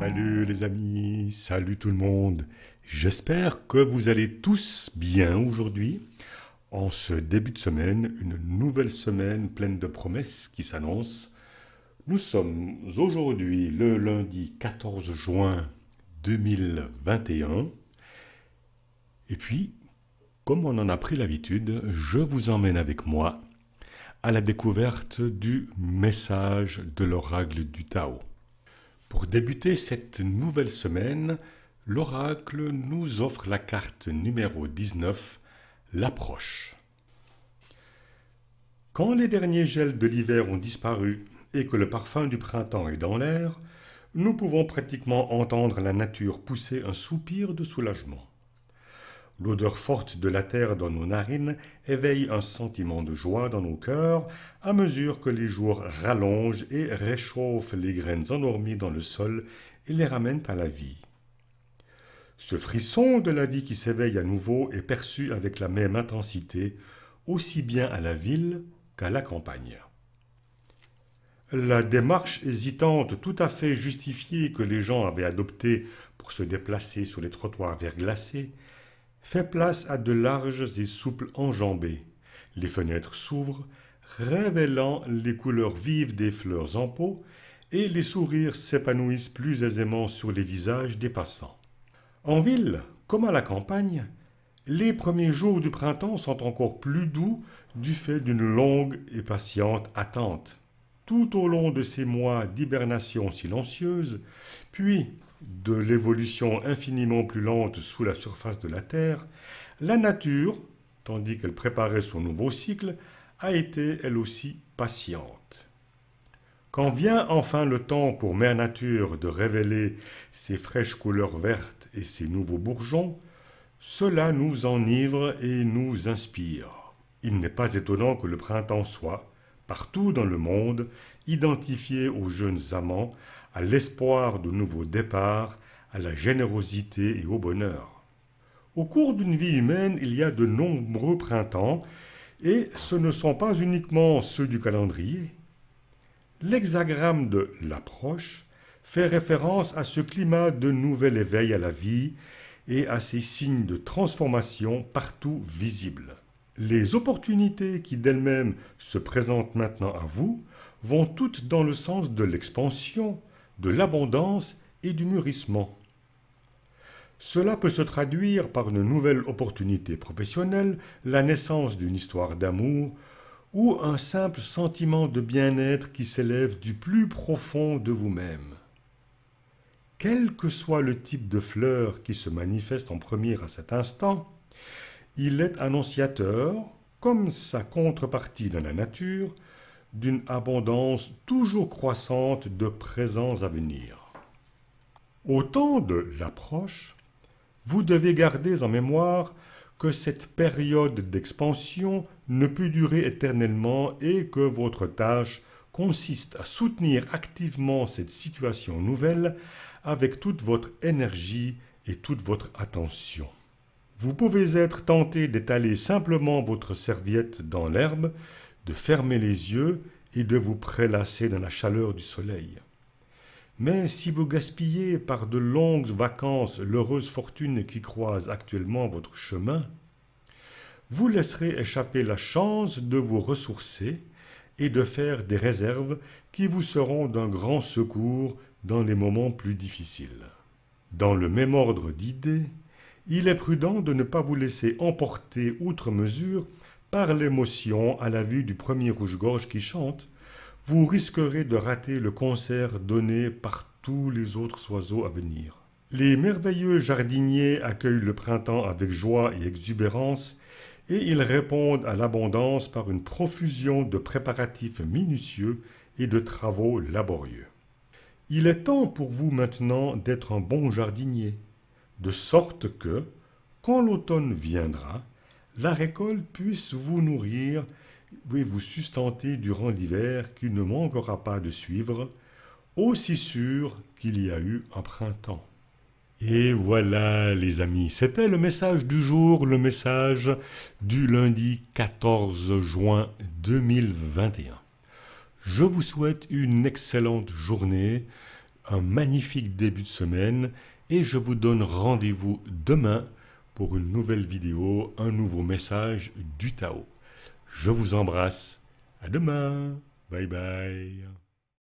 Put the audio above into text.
Salut les amis, salut tout le monde. J'espère que vous allez tous bien aujourd'hui. En ce début de semaine, une nouvelle semaine pleine de promesses qui s'annonce. Nous sommes aujourd'hui le lundi 14 juin 2021. Et puis, comme on en a pris l'habitude, je vous emmène avec moi à la découverte du message de l'oracle du Tao. Pour débuter cette nouvelle semaine, l'oracle nous offre la carte numéro 19, l'approche. Quand les derniers gels de l'hiver ont disparu et que le parfum du printemps est dans l'air, nous pouvons pratiquement entendre la nature pousser un soupir de soulagement. L'odeur forte de la terre dans nos narines éveille un sentiment de joie dans nos cœurs à mesure que les jours rallongent et réchauffent les graines endormies dans le sol et les ramènent à la vie. Ce frisson de la vie qui s'éveille à nouveau est perçu avec la même intensité, aussi bien à la ville qu'à la campagne. La démarche hésitante tout à fait justifiée que les gens avaient adoptée pour se déplacer sur les trottoirs verglacés fait place à de larges et souples enjambées. Les fenêtres s'ouvrent, révélant les couleurs vives des fleurs en peau, et les sourires s'épanouissent plus aisément sur les visages des passants. En ville, comme à la campagne, les premiers jours du printemps sont encore plus doux du fait d'une longue et patiente attente. Tout au long de ces mois d'hibernation silencieuse, puis de l'évolution infiniment plus lente sous la surface de la Terre, la nature, tandis qu'elle préparait son nouveau cycle, a été elle aussi patiente. Quand vient enfin le temps pour Mère Nature de révéler ses fraîches couleurs vertes et ses nouveaux bourgeons, cela nous enivre et nous inspire. Il n'est pas étonnant que le printemps soit, partout dans le monde, identifié aux jeunes amants, à l'espoir de nouveaux départs, à la générosité et au bonheur. Au cours d'une vie humaine, il y a de nombreux printemps, et ce ne sont pas uniquement ceux du calendrier. L'hexagramme de l'approche fait référence à ce climat de nouvel éveil à la vie et à ces signes de transformation partout visibles les opportunités qui d'elles-mêmes se présentent maintenant à vous vont toutes dans le sens de l'expansion, de l'abondance et du mûrissement. Cela peut se traduire par une nouvelle opportunité professionnelle, la naissance d'une histoire d'amour ou un simple sentiment de bien-être qui s'élève du plus profond de vous-même. Quel que soit le type de fleur qui se manifeste en premier à cet instant, il est annonciateur, comme sa contrepartie dans la nature, d'une abondance toujours croissante de présents à venir. Au temps de l'approche, vous devez garder en mémoire que cette période d'expansion ne peut durer éternellement et que votre tâche consiste à soutenir activement cette situation nouvelle avec toute votre énergie et toute votre attention. Vous pouvez être tenté d'étaler simplement votre serviette dans l'herbe, de fermer les yeux et de vous prélasser dans la chaleur du soleil. Mais si vous gaspillez par de longues vacances l'heureuse fortune qui croise actuellement votre chemin, vous laisserez échapper la chance de vous ressourcer et de faire des réserves qui vous seront d'un grand secours dans les moments plus difficiles. Dans le même ordre d'idées, il est prudent de ne pas vous laisser emporter outre mesure par l'émotion à la vue du premier rouge-gorge qui chante. Vous risquerez de rater le concert donné par tous les autres oiseaux à venir. Les merveilleux jardiniers accueillent le printemps avec joie et exubérance et ils répondent à l'abondance par une profusion de préparatifs minutieux et de travaux laborieux. Il est temps pour vous maintenant d'être un bon jardinier de sorte que, quand l'automne viendra, la récolte puisse vous nourrir et vous sustenter durant l'hiver qui ne manquera pas de suivre, aussi sûr qu'il y a eu un printemps. Et voilà les amis, c'était le message du jour, le message du lundi 14 juin 2021. Je vous souhaite une excellente journée, un magnifique début de semaine et je vous donne rendez-vous demain pour une nouvelle vidéo, un nouveau message du Tao. Je vous embrasse. À demain. Bye bye.